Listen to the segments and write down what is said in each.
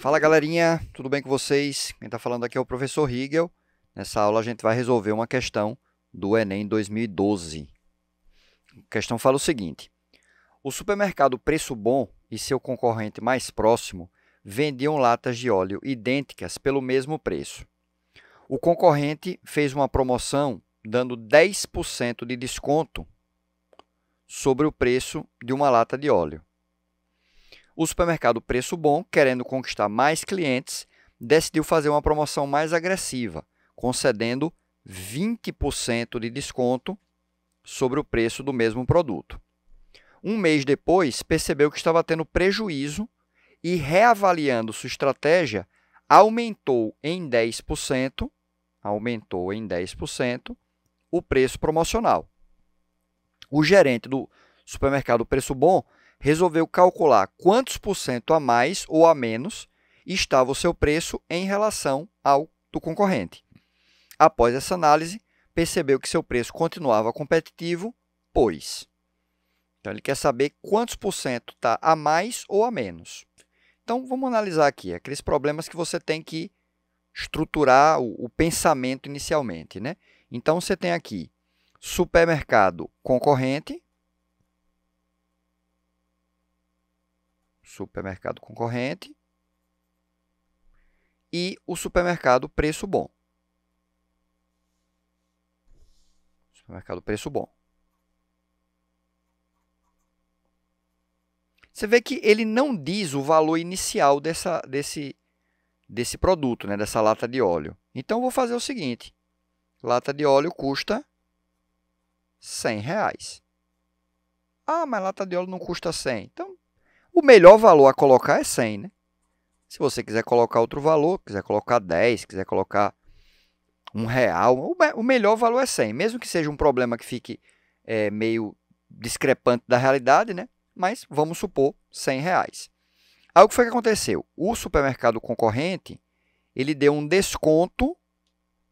Fala galerinha, tudo bem com vocês? Quem está falando aqui é o professor Riegel. Nessa aula a gente vai resolver uma questão do Enem 2012. A questão fala o seguinte: O supermercado Preço Bom e seu concorrente mais próximo vendiam latas de óleo idênticas pelo mesmo preço. O concorrente fez uma promoção dando 10% de desconto sobre o preço de uma lata de óleo o supermercado Preço Bom, querendo conquistar mais clientes, decidiu fazer uma promoção mais agressiva, concedendo 20% de desconto sobre o preço do mesmo produto. Um mês depois, percebeu que estava tendo prejuízo e, reavaliando sua estratégia, aumentou em 10%, aumentou em 10% o preço promocional. O gerente do supermercado Preço Bom resolveu calcular quantos por cento a mais ou a menos estava o seu preço em relação ao do concorrente. Após essa análise, percebeu que seu preço continuava competitivo, pois. Então, ele quer saber quantos por cento está a mais ou a menos. Então, vamos analisar aqui é aqueles problemas que você tem que estruturar o, o pensamento inicialmente. Né? Então, você tem aqui supermercado concorrente, supermercado concorrente e o supermercado preço bom. Supermercado preço bom. Você vê que ele não diz o valor inicial dessa, desse, desse produto, né? dessa lata de óleo. Então, vou fazer o seguinte. Lata de óleo custa 100 reais. Ah, mas lata de óleo não custa 100. Então, o melhor valor a colocar é 100, né? Se você quiser colocar outro valor, quiser colocar 10, quiser colocar um real, o melhor valor é 100. Mesmo que seja um problema que fique é, meio discrepante da realidade, né? Mas vamos supor 100 reais. Aí o que foi que aconteceu? O supermercado concorrente, ele deu um desconto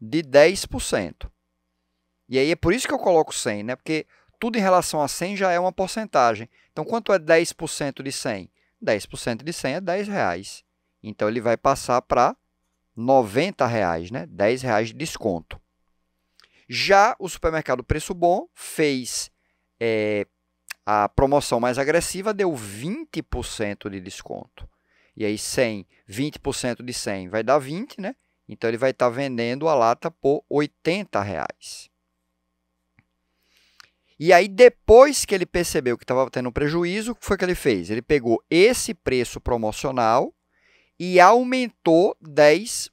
de 10%. E aí é por isso que eu coloco 100, né? Porque tudo em relação a 100 já é uma porcentagem. Então, quanto é 10% de 100? 10% de 100 é 10 reais. Então, ele vai passar para 90 reais, né? 10 reais de desconto. Já o supermercado Preço Bom fez é, a promoção mais agressiva, deu 20% de desconto. E aí 100, 20% de 100 vai dar 20, né? Então ele vai estar tá vendendo a lata por 80 reais. E aí, depois que ele percebeu que estava tendo um prejuízo, o que foi que ele fez? Ele pegou esse preço promocional e aumentou 10%.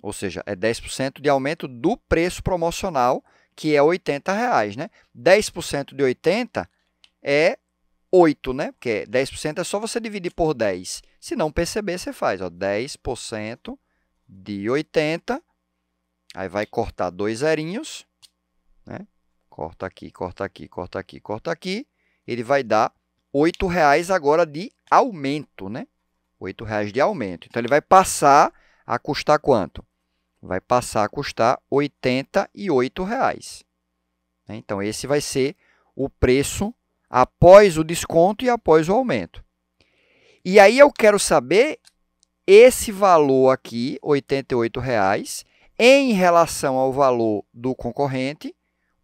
Ou seja, é 10% de aumento do preço promocional, que é 80 né? 10% de 80 é 8, né? Porque 10% é só você dividir por 10. Se não perceber, você faz, ó, 10% de 80, aí vai cortar dois zerinhos, né? corta aqui, corta aqui, corta aqui, corta aqui, ele vai dar R$ reais agora de aumento, né? R$ reais de aumento. Então, ele vai passar a custar quanto? Vai passar a custar R$ reais né? Então, esse vai ser o preço após o desconto e após o aumento. E aí eu quero saber esse valor aqui, R$ reais em relação ao valor do concorrente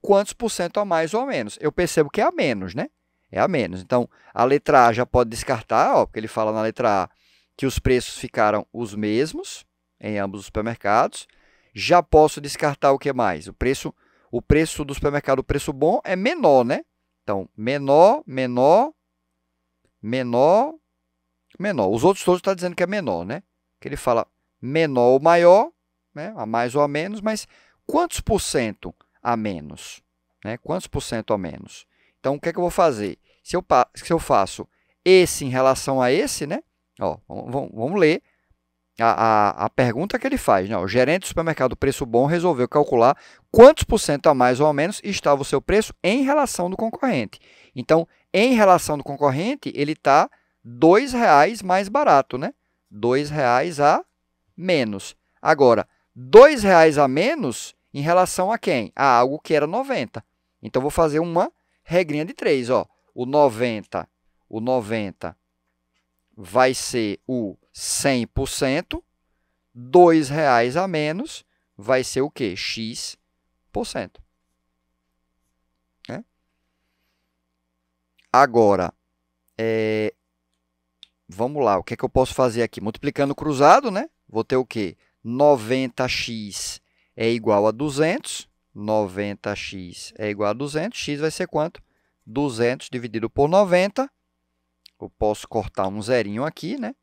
quantos por cento a mais ou a menos. Eu percebo que é a menos, né? É a menos. Então, a letra A já pode descartar, ó, porque ele fala na letra A que os preços ficaram os mesmos em ambos os supermercados. Já posso descartar o que mais? O preço, o preço do supermercado, o preço bom é menor, né? Então, menor, menor, menor, menor. Os outros todos estão tá dizendo que é menor, né? Que ele fala menor ou maior, né? a mais ou a menos, mas quantos por cento a menos? Né? Quantos por cento a menos? Então, o que é que eu vou fazer? Se eu, se eu faço esse em relação a esse, né? Ó, vamos, vamos ler a, a, a, pergunta que ele faz. Né? O gerente do supermercado Preço Bom resolveu calcular quantos por cento a mais ou a menos estava o seu preço em relação do concorrente. Então, em relação do concorrente, ele está R$ reais mais barato, né? R$ reais a menos. Agora, R$ reais a menos em relação a quem? A algo que era 90. Então, vou fazer uma regrinha de 3. Ó. O 90, o 90 vai ser o 100%, R$ reais a menos vai ser o quê? X%. Né? Agora, é... vamos lá, o que, é que eu posso fazer aqui? Multiplicando cruzado, né? Vou ter o quê? 90x é igual a 200, 90x é igual a 200, x vai ser quanto? 200 dividido por 90, eu posso cortar um zerinho aqui, né?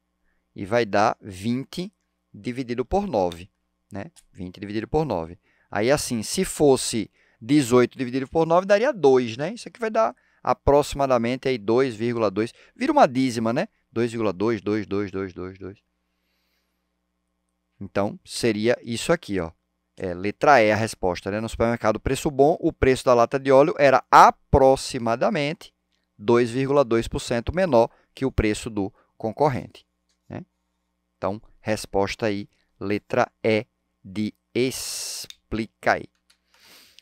E vai dar 20 dividido por 9, né? 20 dividido por 9. Aí, assim, se fosse 18 dividido por 9, daria 2, né? Isso aqui vai dar aproximadamente 2,2. Vira uma dízima, né? 2,2, 2, 2, 2, 2, 2. Então, seria isso aqui, ó. É, letra E é a resposta, né? No supermercado Preço Bom, o preço da lata de óleo era aproximadamente 2,2% menor que o preço do concorrente. Né? Então, resposta aí, letra E de explica aí.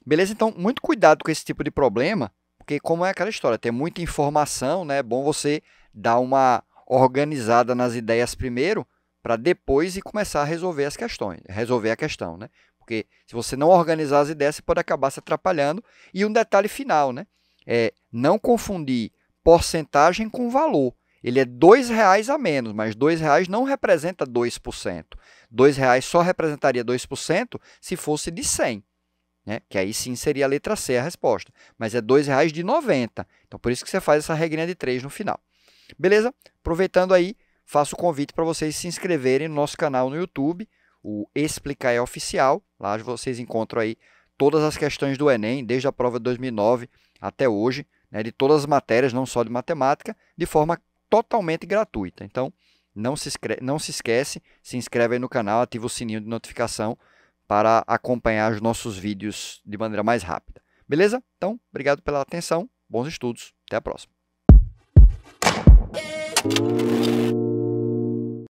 Beleza? Então, muito cuidado com esse tipo de problema, porque como é aquela história, tem muita informação, né? É bom você dar uma organizada nas ideias primeiro, para depois e começar a resolver as questões, resolver a questão, né? porque se você não organizar as ideias, você pode acabar se atrapalhando. E um detalhe final, né? É não confundir porcentagem com valor. Ele é R$ reais a menos, mas R$ reais não representa 2%. R$ reais só representaria 2% se fosse de 100. Né? Que aí sim seria a letra C a resposta. Mas é R$ reais de 90. Então por isso que você faz essa regrinha de 3 no final. Beleza? Aproveitando aí, faço o convite para vocês se inscreverem no nosso canal no YouTube o Explicae é Oficial. Lá vocês encontram aí todas as questões do Enem, desde a prova de 2009 até hoje, né, de todas as matérias, não só de matemática, de forma totalmente gratuita. Então, não se, não se esquece, se inscreve aí no canal, ativa o sininho de notificação para acompanhar os nossos vídeos de maneira mais rápida. Beleza? Então, obrigado pela atenção, bons estudos, até a próxima.